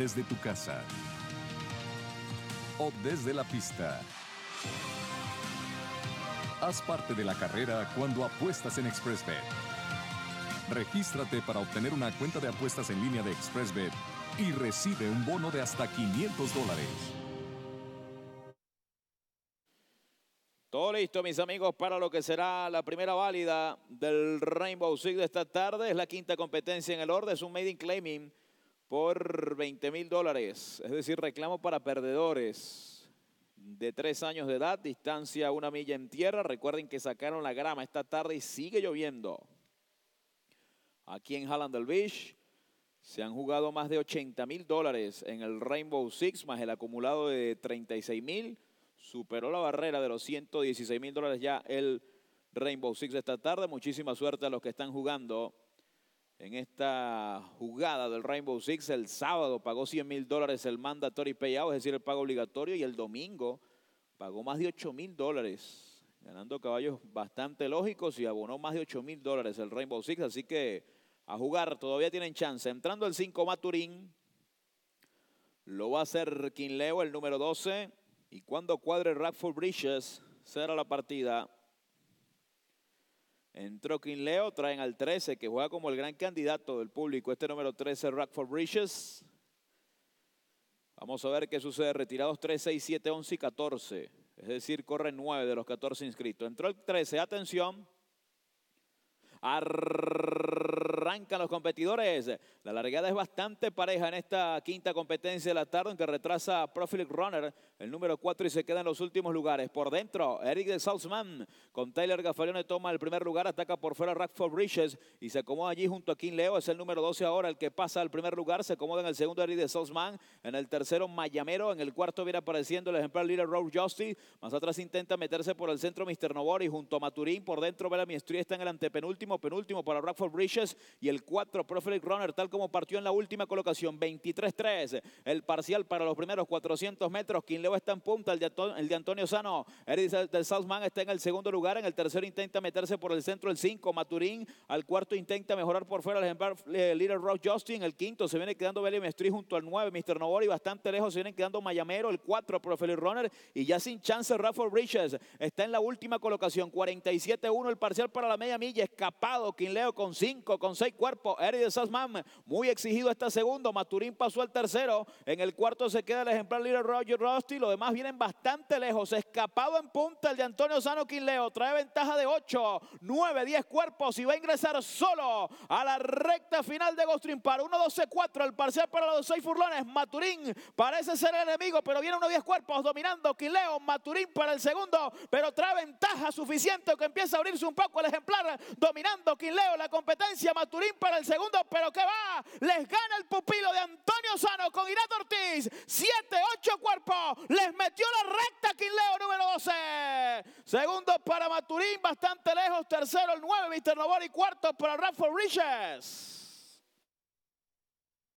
desde tu casa o desde la pista. Haz parte de la carrera cuando apuestas en ExpressBet. Regístrate para obtener una cuenta de apuestas en línea de ExpressBet y recibe un bono de hasta 500 dólares. Todo listo, mis amigos, para lo que será la primera válida del Rainbow Six de esta tarde. Es la quinta competencia en el orden, es un Made in Claiming por 20 mil dólares, es decir, reclamo para perdedores de tres años de edad, distancia una milla en tierra. Recuerden que sacaron la grama esta tarde y sigue lloviendo. Aquí en Hallandel Beach se han jugado más de 80 mil dólares en el Rainbow Six, más el acumulado de 36 mil. Superó la barrera de los 116 mil dólares ya el Rainbow Six esta tarde. Muchísima suerte a los que están jugando en esta jugada del Rainbow Six. El sábado pagó 100 mil dólares el mandatory payout, es decir, el pago obligatorio, y el domingo pagó más de 8 mil dólares, ganando caballos bastante lógicos y abonó más de 8 mil dólares el Rainbow Six. Así que a jugar todavía tienen chance. Entrando el 5 Maturín, lo va a hacer Quinleo, el número 12. Y cuando cuadre Radford Bridges, será la partida Entró Quinleo, traen al 13, que juega como el gran candidato del público. Este número 13, Rockford Bridges. Vamos a ver qué sucede. Retirados 3, 6, 7, 11 y 14. Es decir, corren 9 de los 14 inscritos. Entró el 13, atención. Arrancan los competidores. La largada es bastante pareja en esta quinta competencia de la tarde, en que retrasa Profilic Runner, el número 4, y se queda en los últimos lugares. Por dentro, Eric de Salzman con Tyler Gaffalione toma el primer lugar, ataca por fuera Rackford Bridges y se acomoda allí junto a King Leo. Es el número 12 ahora el que pasa al primer lugar. Se acomoda en el segundo Eric de Salzman, en el tercero Mayamero, en el cuarto viene apareciendo el ejemplar Little Road Justice. Más atrás intenta meterse por el centro Mr. Novori junto a Maturín. Por dentro, vera Street está en el antepenúltimo penúltimo para Rockford Bridges y el 4 Prophetic Runner, tal como partió en la última colocación, 23-3. El parcial para los primeros 400 metros. Quinleo está en punta, el de, el de Antonio Sano. el del Southman está en el segundo lugar. En el tercero intenta meterse por el centro el 5, Maturín. Al cuarto intenta mejorar por fuera el eh, líder Rock Justin. El quinto se viene quedando Belly Mestri junto al 9, Mr. Novori. Bastante lejos se viene quedando Mayamero, el 4 Prophetic Runner. Y ya sin chance, Rockford Bridges está en la última colocación, 47-1 el parcial para la media milla. Escapó Escapado, Quinleo con cinco, con seis cuerpos, Eri de Sassman muy exigido este segundo, Maturín pasó al tercero, en el cuarto se queda el ejemplar líder Roger Rusty, los demás vienen bastante lejos, escapado en punta el de Antonio Sano Quinleo, trae ventaja de 8, 9, 10 cuerpos y va a ingresar solo a la recta final de Gostrim para 1-12-4, el parcial para los seis furlones, Maturín parece ser el enemigo, pero viene uno 10 cuerpos dominando Quinleo, Maturín para el segundo, pero trae ventaja suficiente que empieza a abrirse un poco el ejemplar dominando Quinleo la competencia. Maturín para el segundo, pero que va. Les gana el pupilo de Antonio Sano con Irato Ortiz. 7, 8 cuerpos. Les metió la recta Quinleo número 12. Segundo para Maturín, bastante lejos. Tercero el 9, Mr. Novor. Y cuarto para Rafa Riches.